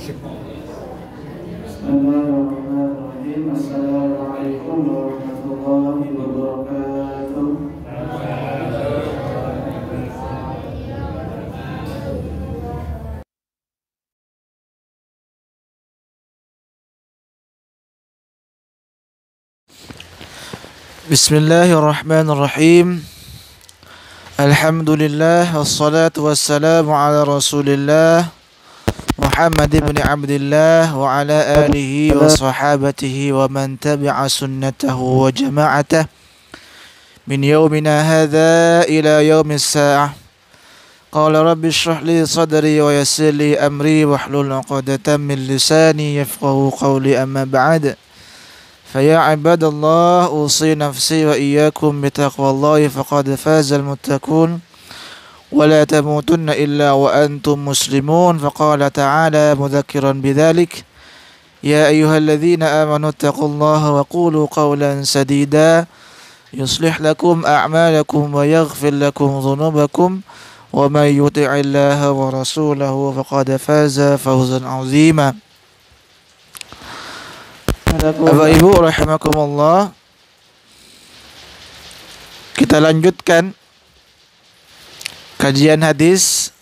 بسم الله الرحمن الرحيم السلام عليكم ورحمة الله وبركاته بسم الله الرحمن الرحيم الحمد لله والصلاة والسلام على رسول الله محمد بن عبد الله وعلى آله وصحابته ومن تبع سنته وجماعته من يومنا هذا إلى يوم الساعة قال رب اشرح لي صدري ويسر لي أمري واحلل عقدة من لساني يفقه قولي أما بعد فيا عباد الله أوصي نفسي وإياكم بتقوى الله فقد فاز المتقون ولا تموتن إلا وأنتم مسلمون فقال تعالى مذكرا بذلك يا أيها الذين آمنوا اتقوا الله وقولوا قولا سديدا يصلح لكم أعمالكم ويغفر لكم ذنوبكم ومن يطع الله ورسوله فقد فاز فوزا عظيما Bapak Ibu rahimakumullah Kita lanjutkan Kajian hadis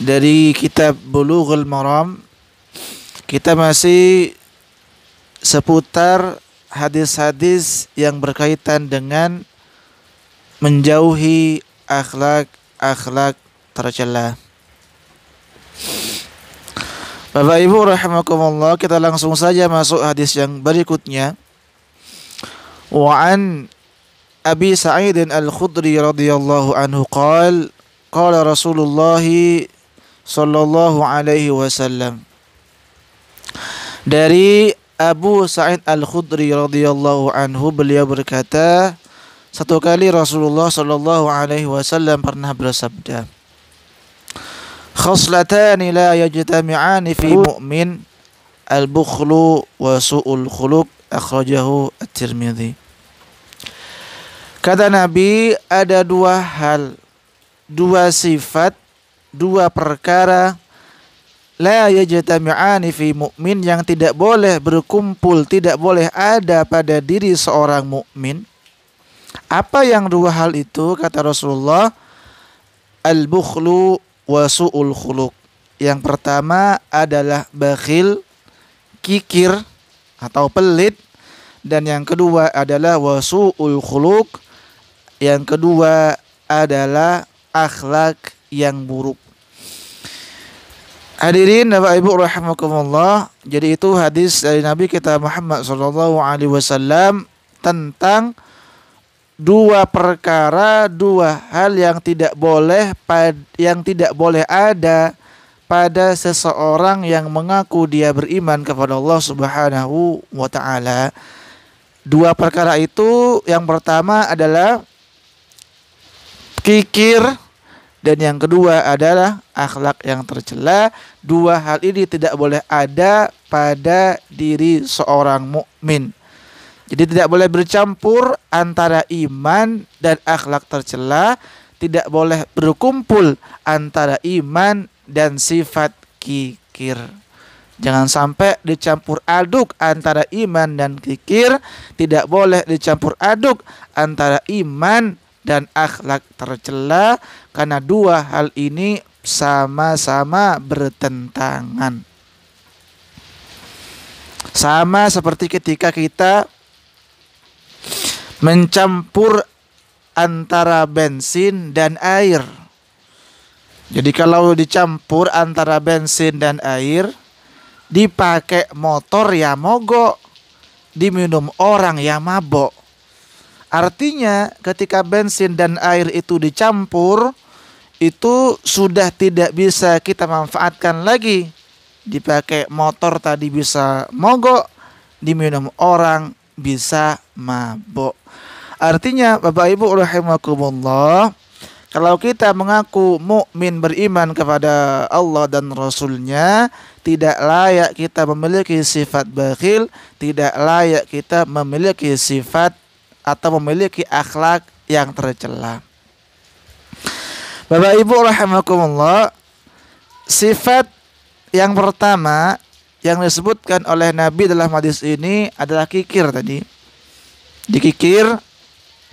dari kitab Bulughul Maram kita masih seputar hadis-hadis yang berkaitan dengan menjauhi akhlak-akhlak tercela. Bapak Ibu rahimakumullah, kita langsung saja masuk hadis yang berikutnya. Wa an أبي سعيد الخضري رضي الله عنه قال قال رسول الله صلى الله عليه وسلم dari Abu Sa'id Al-Khudri radhiyallahu anhu beliau berkata satu kali Rasulullah sallallahu alaihi wasallam pernah bersabda Khoslatani la yajtami'ani fi mu'min al-bukhlu wa su'ul khuluq akhrajahu at-Tirmidzi Kata Nabi, ada dua hal, dua sifat, dua perkara la yajtami'ani fi mu'min yang tidak boleh berkumpul, tidak boleh ada pada diri seorang mukmin. Apa yang dua hal itu? Kata Rasulullah, al-bukhlu wa su'ul khuluq. Yang pertama adalah bakhil, kikir atau pelit dan yang kedua adalah wasu'ul khuluq, yang kedua adalah akhlak yang buruk. Hadirin Bapak Ibu rahimakumullah. Jadi itu hadis dari Nabi kita Muhammad sallallahu alaihi wasallam tentang dua perkara, dua hal yang tidak boleh yang tidak boleh ada pada seseorang yang mengaku dia beriman kepada Allah Subhanahu wa taala. Dua perkara itu yang pertama adalah kikir dan yang kedua adalah akhlak yang tercela. Dua hal ini tidak boleh ada pada diri seorang mukmin. Jadi tidak boleh bercampur antara iman dan akhlak tercela, tidak boleh berkumpul antara iman dan sifat kikir. Jangan sampai dicampur aduk antara iman dan kikir, tidak boleh dicampur aduk antara iman dan akhlak tercela karena dua hal ini sama-sama bertentangan. Sama seperti ketika kita mencampur antara bensin dan air. Jadi kalau dicampur antara bensin dan air, dipakai motor ya mogok, diminum orang ya mabok. Artinya ketika bensin dan air itu dicampur itu sudah tidak bisa kita manfaatkan lagi. Dipakai motor tadi bisa mogok, diminum orang bisa mabok. Artinya Bapak Ibu rahimakumullah, kalau kita mengaku mukmin beriman kepada Allah dan Rasulnya, tidak layak kita memiliki sifat bakhil, tidak layak kita memiliki sifat atau memiliki akhlak yang tercela. Bapak Ibu rahimakumullah, sifat yang pertama yang disebutkan oleh Nabi dalam hadis ini adalah kikir tadi. kikir,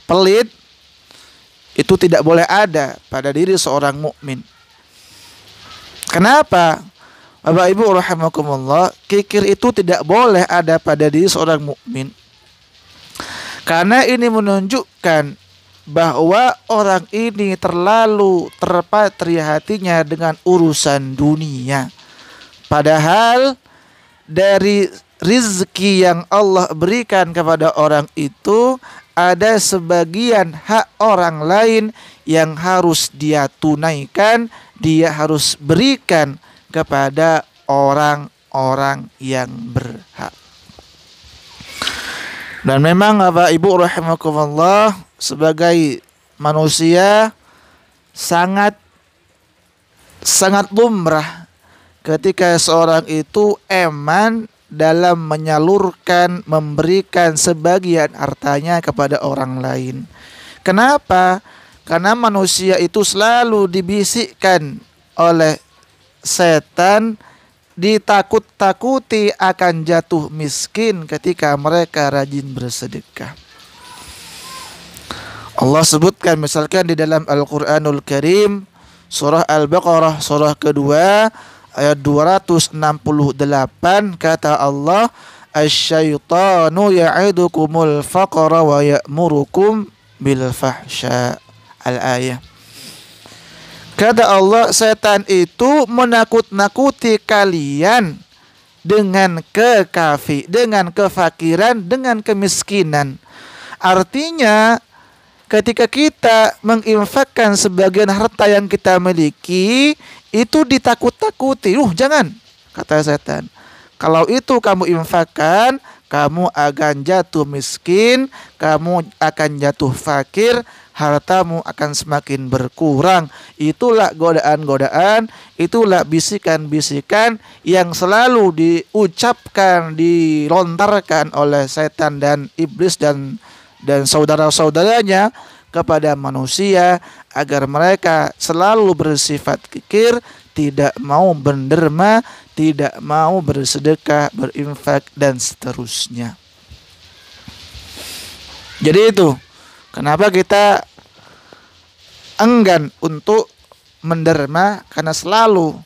pelit itu tidak boleh ada pada diri seorang mukmin. Kenapa? Bapak Ibu rahimakumullah, kikir itu tidak boleh ada pada diri seorang mukmin karena ini menunjukkan bahwa orang ini terlalu terpatri hatinya dengan urusan dunia. Padahal dari rizki yang Allah berikan kepada orang itu ada sebagian hak orang lain yang harus dia tunaikan, dia harus berikan kepada orang-orang yang berhak. Dan memang Bapak Ibu rahimakumullah sebagai manusia sangat sangat lumrah ketika seorang itu eman dalam menyalurkan, memberikan sebagian hartanya kepada orang lain. Kenapa? Karena manusia itu selalu dibisikkan oleh setan ditakut-takuti akan jatuh miskin ketika mereka rajin bersedekah. Allah sebutkan misalkan di dalam Al-Qur'anul Karim surah Al-Baqarah surah kedua ayat 268 kata Allah Asyaitanu ya'idukumul faqra wa ya'murukum bil fahsya. Al-ayah. Kata Allah, setan itu menakut-nakuti kalian dengan kekafi, dengan kefakiran, dengan kemiskinan. Artinya, ketika kita menginfakkan sebagian harta yang kita miliki, itu ditakut-takuti. Uh, jangan, kata setan. Kalau itu kamu infakkan, kamu akan jatuh miskin, kamu akan jatuh fakir, hartamu akan semakin berkurang. Itulah godaan-godaan, itulah bisikan-bisikan yang selalu diucapkan, dilontarkan oleh setan dan iblis dan dan saudara-saudaranya kepada manusia agar mereka selalu bersifat kikir, tidak mau benderma, tidak mau bersedekah, berinfak dan seterusnya. Jadi itu Kenapa kita enggan untuk menderma karena selalu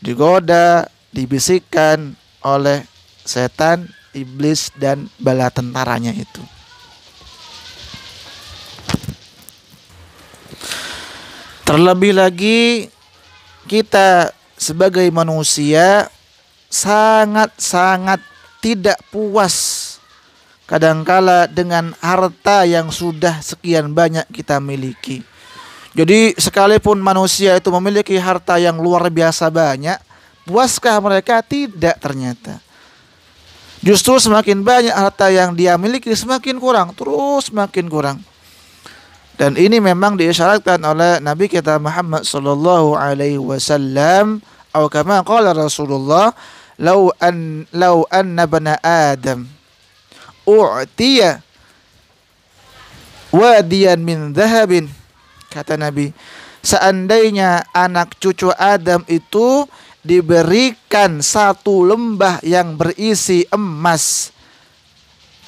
digoda, dibisikkan oleh setan, iblis dan bala tentaranya itu. Terlebih lagi kita sebagai manusia sangat-sangat tidak puas kadangkala dengan harta yang sudah sekian banyak kita miliki. Jadi sekalipun manusia itu memiliki harta yang luar biasa banyak, puaskah mereka? Tidak ternyata. Justru semakin banyak harta yang dia miliki semakin kurang, terus semakin kurang. Dan ini memang diisyaratkan oleh Nabi kita Muhammad sallallahu alaihi wasallam atau kama qala Rasulullah, "Lau an lau anna bana Adam" u'tiya wadiyan min zahabin kata Nabi seandainya anak cucu Adam itu diberikan satu lembah yang berisi emas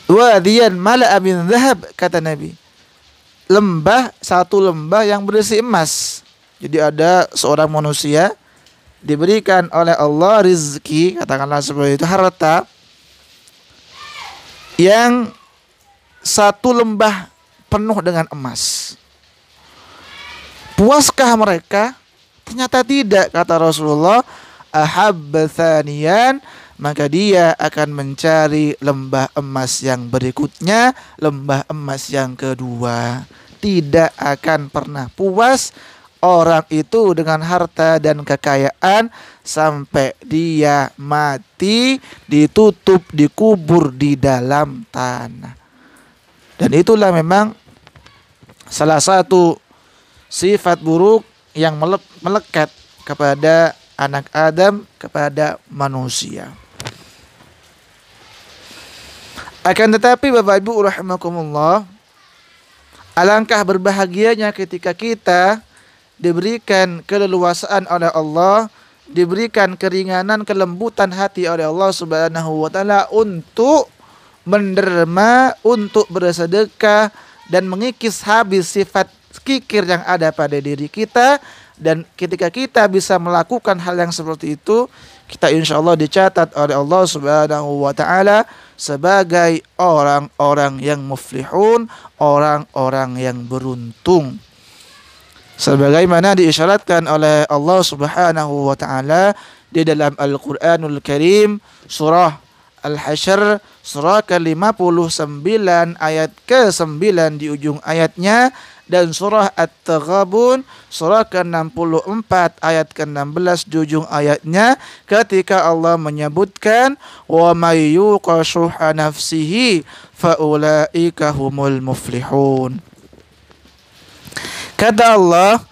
wadiyan mala'a min zahab kata Nabi lembah satu lembah yang berisi emas jadi ada seorang manusia diberikan oleh Allah rizki katakanlah seperti itu harta yang satu lembah penuh dengan emas. Puaskah mereka? Ternyata tidak kata Rasulullah. Ahabbthaniyan maka dia akan mencari lembah emas yang berikutnya, lembah emas yang kedua. Tidak akan pernah puas orang itu dengan harta dan kekayaan sampai dia mati ditutup dikubur di dalam tanah. Dan itulah memang salah satu sifat buruk yang melekat kepada anak Adam kepada manusia. Akan tetapi Bapak Ibu rahimakumullah alangkah berbahagianya ketika kita diberikan keleluasaan oleh Allah, diberikan keringanan kelembutan hati oleh Allah Subhanahu wa taala untuk menderma, untuk bersedekah dan mengikis habis sifat kikir yang ada pada diri kita dan ketika kita bisa melakukan hal yang seperti itu kita insya Allah dicatat oleh Allah Subhanahu wa taala sebagai orang-orang yang muflihun, orang-orang yang beruntung sebagaimana diisyaratkan oleh Allah Subhanahu wa taala di dalam Al-Qur'anul Karim surah Al-Hasyr surah ke-59 ayat ke-9 di ujung ayatnya dan surah At-Taghabun surah ke-64 ayat ke-16 di ujung ayatnya ketika Allah menyebutkan wa may yuqa nafsihi faulaika humul muflihun Kata Allah,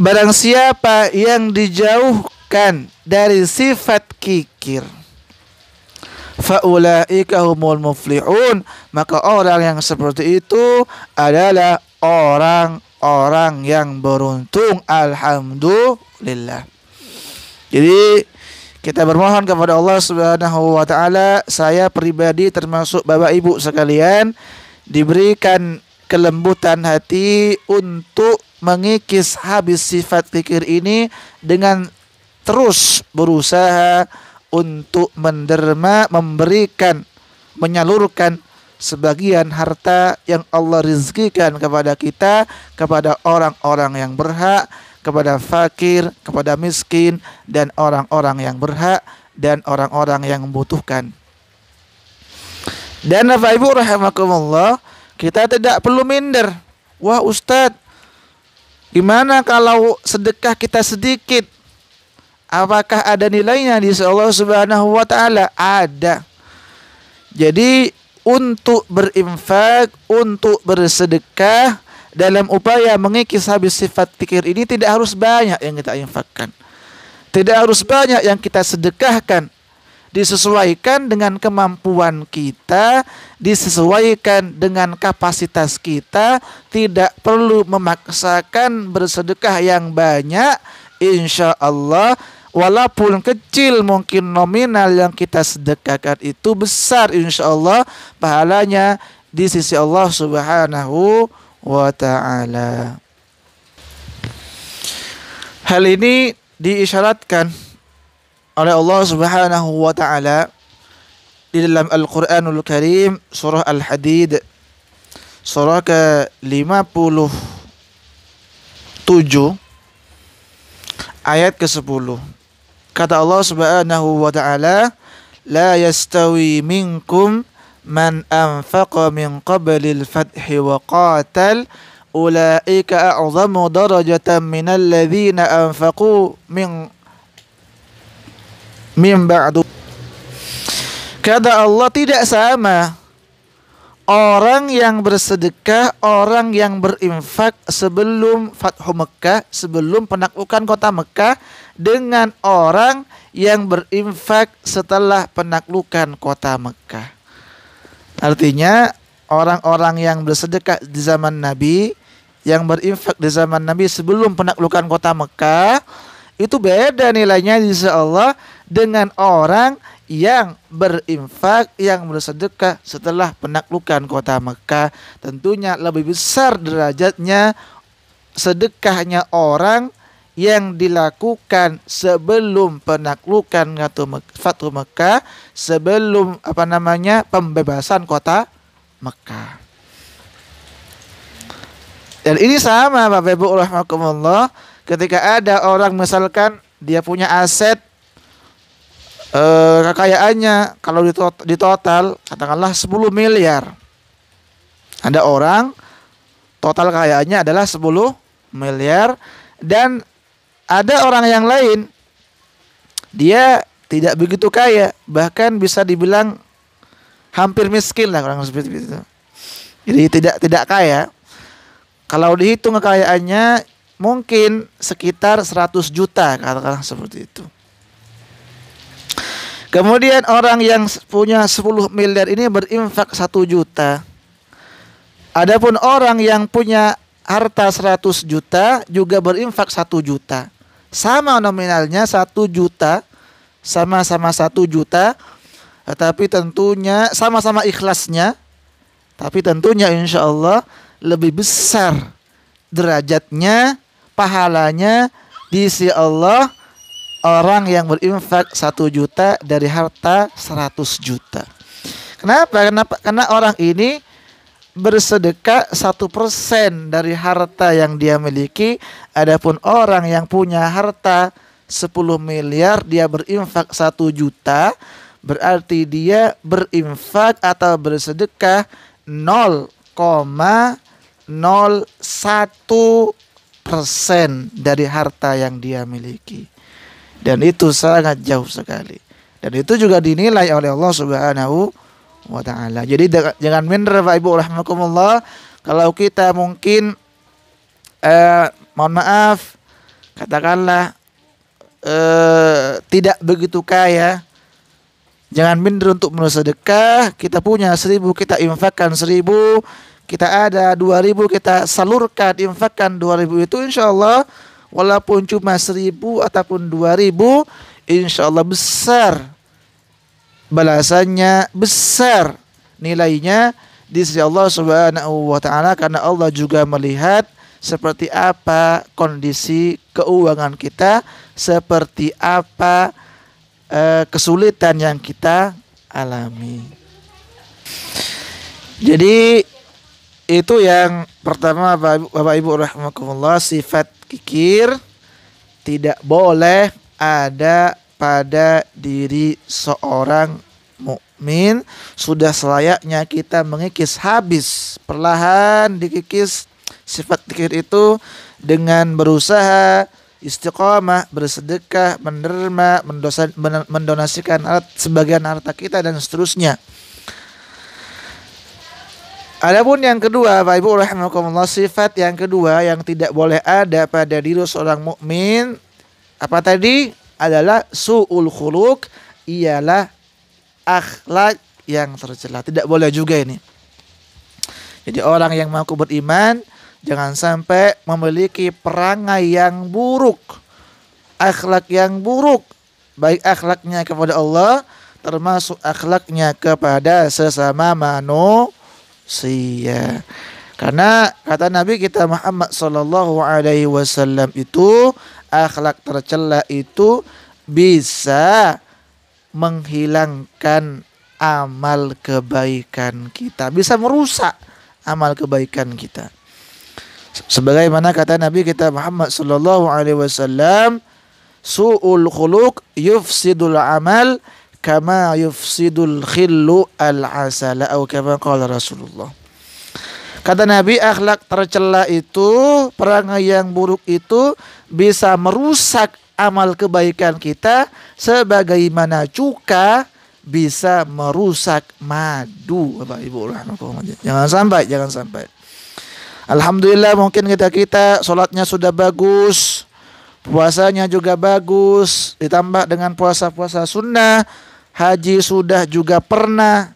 barang siapa yang dijauhkan dari sifat kikir, faulaika humul muflihun, maka orang yang seperti itu adalah orang-orang yang beruntung. Alhamdulillah. Jadi kita bermohon kepada Allah Subhanahu wa taala, saya pribadi termasuk Bapak Ibu sekalian diberikan kelembutan hati untuk mengikis habis sifat pikir ini dengan terus berusaha untuk menderma, memberikan, menyalurkan sebagian harta yang Allah rizkikan kepada kita, kepada orang-orang yang berhak, kepada fakir, kepada miskin, dan orang-orang yang berhak, dan orang-orang yang membutuhkan. Dan Bapak Ibu rahimakumullah, kita tidak perlu minder. Wah Ustadz, gimana kalau sedekah kita sedikit? Apakah ada nilainya di Allah Subhanahu wa taala? Ada. Jadi untuk berinfak, untuk bersedekah dalam upaya mengikis habis sifat pikir ini tidak harus banyak yang kita infakkan. Tidak harus banyak yang kita sedekahkan disesuaikan dengan kemampuan kita, disesuaikan dengan kapasitas kita, tidak perlu memaksakan bersedekah yang banyak, insya Allah walaupun kecil mungkin nominal yang kita sedekahkan itu besar insya Allah pahalanya di sisi Allah subhanahu wa ta'ala hal ini diisyaratkan oleh Allah Subhanahu wa taala di dalam Al-Qur'anul Karim surah Al-Hadid surah ke-57 ayat ke-10 kata Allah Subhanahu wa taala la yastawi minkum man anfaqa min qablil fathi wa qatal ulaika a'zamu darajatan minal ladzina anfaqu min min ba'du kata Allah tidak sama orang yang bersedekah, orang yang berinfak sebelum Fathu Mekah, sebelum penaklukan kota Mekah dengan orang yang berinfak setelah penaklukan kota Mekah. Artinya orang-orang yang bersedekah di zaman Nabi, yang berinfak di zaman Nabi sebelum penaklukan kota Mekah itu beda nilainya di sisi Allah dengan orang yang berinfak yang bersedekah setelah penaklukan kota Mekah tentunya lebih besar derajatnya sedekahnya orang yang dilakukan sebelum penaklukan Fatu Mekah sebelum apa namanya pembebasan kota Mekah dan ini sama Bapak Ibu Allah ketika ada orang misalkan dia punya aset eh, kekayaannya kalau di total katakanlah 10 miliar. Ada orang total kekayaannya adalah 10 miliar dan ada orang yang lain dia tidak begitu kaya bahkan bisa dibilang hampir miskin lah orang seperti itu. Jadi tidak tidak kaya. Kalau dihitung kekayaannya mungkin sekitar 100 juta katakanlah seperti itu. Kemudian orang yang punya 10 miliar ini berinfak 1 juta. Adapun orang yang punya harta 100 juta juga berinfak 1 juta. Sama nominalnya 1 juta, sama-sama 1 juta, tetapi tentunya sama-sama ikhlasnya, tapi tentunya insya Allah lebih besar derajatnya, pahalanya di sisi Allah orang yang berinfak satu juta dari harta seratus juta. Kenapa? Kenapa? Karena orang ini bersedekah satu persen dari harta yang dia miliki. Adapun orang yang punya harta 10 miliar, dia berinfak satu juta, berarti dia berinfak atau bersedekah 0,01 persen dari harta yang dia miliki dan itu sangat jauh sekali dan itu juga dinilai oleh Allah Subhanahu wa taala. Jadi jangan minder Pak Ibu rahimakumullah kalau kita mungkin eh mohon maaf katakanlah eh tidak begitu kaya Jangan minder untuk bersedekah. Kita punya seribu, kita infakkan seribu. Kita ada dua ribu, kita salurkan, infakkan dua ribu itu insya Allah walaupun cuma seribu ataupun dua ribu, insya Allah besar balasannya, besar nilainya di sisi Allah Subhanahu wa taala karena Allah juga melihat seperti apa kondisi keuangan kita, seperti apa e, kesulitan yang kita alami. Jadi itu yang pertama Bapak Ibu rahimakumullah sifat kikir tidak boleh ada pada diri seorang mukmin sudah selayaknya kita mengikis habis perlahan dikikis sifat kikir itu dengan berusaha istiqomah, bersedekah, menerima, mendonasikan alat, sebagian harta kita dan seterusnya. Adapun yang kedua, Pak Ibu rahimakumullah, sifat yang kedua yang tidak boleh ada pada diri seorang mukmin apa tadi? adalah suul khuluq ialah akhlak yang tercela. Tidak boleh juga ini. Jadi orang yang mampu beriman jangan sampai memiliki perangai yang buruk, akhlak yang buruk, baik akhlaknya kepada Allah termasuk akhlaknya kepada sesama manusia manusia. Karena kata Nabi kita Muhammad Sallallahu Alaihi Wasallam itu akhlak tercela itu bisa menghilangkan amal kebaikan kita, bisa merusak amal kebaikan kita. Sebagaimana kata Nabi kita Muhammad Sallallahu Alaihi Wasallam, suul khuluq yufsidul amal kama yufsidul khillu al asala atau kama qala Rasulullah. Kata Nabi, akhlak tercela itu, perangai yang buruk itu bisa merusak amal kebaikan kita sebagaimana cuka bisa merusak madu Bapak Ibu Jangan sampai, jangan sampai. Alhamdulillah mungkin kita kita sholatnya sudah bagus, puasanya juga bagus, ditambah dengan puasa-puasa sunnah, haji sudah juga pernah,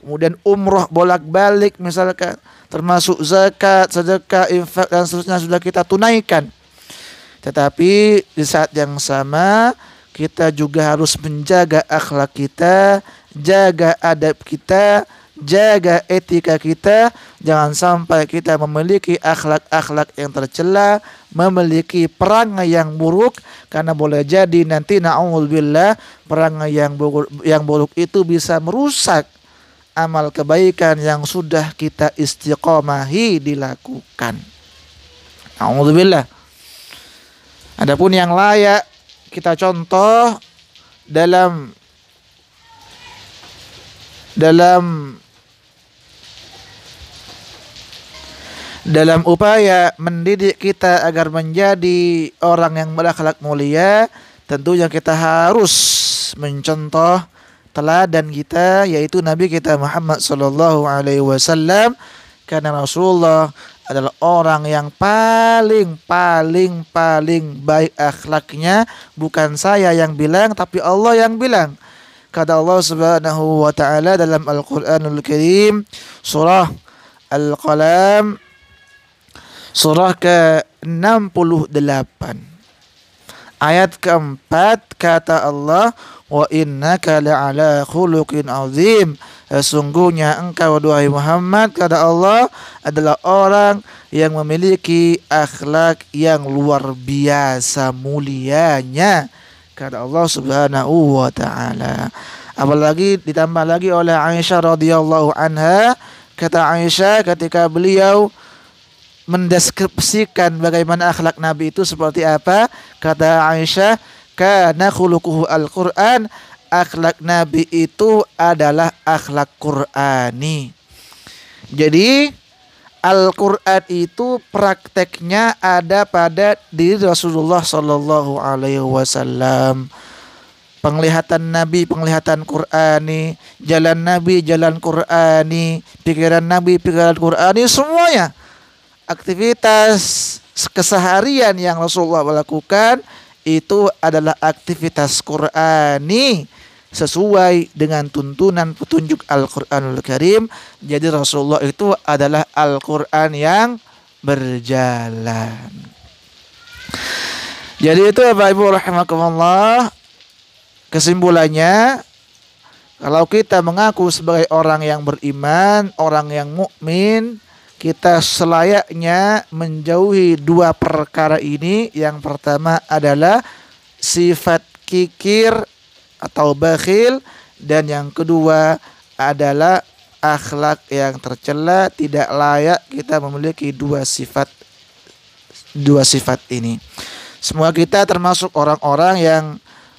kemudian umroh bolak-balik misalkan, termasuk zakat, sedekah, infak dan seterusnya sudah kita tunaikan. Tetapi di saat yang sama kita juga harus menjaga akhlak kita, jaga adab kita, jaga etika kita jangan sampai kita memiliki akhlak-akhlak yang tercela memiliki perangai yang buruk karena boleh jadi nanti naudzubillah perangai yang buruk yang buruk itu bisa merusak amal kebaikan yang sudah kita istiqomahi dilakukan. Alhamdulillah. Adapun yang layak kita contoh dalam dalam dalam upaya mendidik kita agar menjadi orang yang berakhlak mulia, tentunya kita harus mencontoh teladan kita yaitu Nabi kita Muhammad sallallahu alaihi wasallam karena Rasulullah adalah orang yang paling paling paling baik akhlaknya bukan saya yang bilang tapi Allah yang bilang kata Allah Subhanahu wa taala dalam Al-Qur'anul Karim surah Al-Qalam surah ke-68 ayat keempat kata Allah wa innaka la'ala khuluqin azim sesungguhnya eh, engkau wahai Muhammad kata Allah adalah orang yang memiliki akhlak yang luar biasa mulianya kata Allah Subhanahu wa taala apalagi ditambah lagi oleh Aisyah radhiyallahu anha kata Aisyah ketika beliau mendeskripsikan bagaimana akhlak Nabi itu seperti apa. Kata Aisyah, karena khuluquhu al-Quran, akhlak Nabi itu adalah akhlak Qur'ani. Jadi Al-Quran itu prakteknya ada pada diri Rasulullah Shallallahu Alaihi Wasallam. Penglihatan Nabi, penglihatan Qurani, jalan Nabi, jalan Qurani, pikiran Nabi, pikiran Qurani, semuanya aktivitas keseharian yang Rasulullah lakukan itu adalah aktivitas Qur'ani sesuai dengan tuntunan petunjuk Al-Qur'anul Karim. Jadi Rasulullah itu adalah Al-Qur'an yang berjalan. Jadi itu Bapak Ibu rahimakumullah. Kesimpulannya kalau kita mengaku sebagai orang yang beriman, orang yang mukmin, kita selayaknya menjauhi dua perkara ini. Yang pertama adalah sifat kikir atau bakhil dan yang kedua adalah akhlak yang tercela tidak layak kita memiliki dua sifat dua sifat ini. Semua kita termasuk orang-orang yang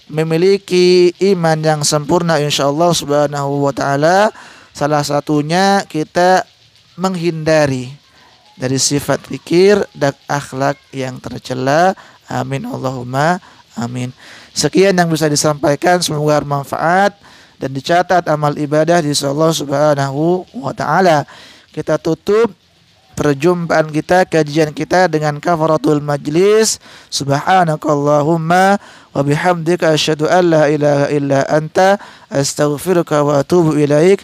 memiliki iman yang sempurna insyaallah subhanahu wa taala. Salah satunya kita menghindari dari sifat pikir dan akhlak yang tercela. Amin Allahumma amin. Sekian yang bisa disampaikan semoga bermanfaat dan dicatat amal ibadah di Allah Subhanahu wa taala. Kita tutup perjumpaan kita, kajian kita dengan kafaratul majlis. Subhanakallahumma wa bihamdika asyhadu an la ilaha illa anta astaghfiruka wa atubu ilaik.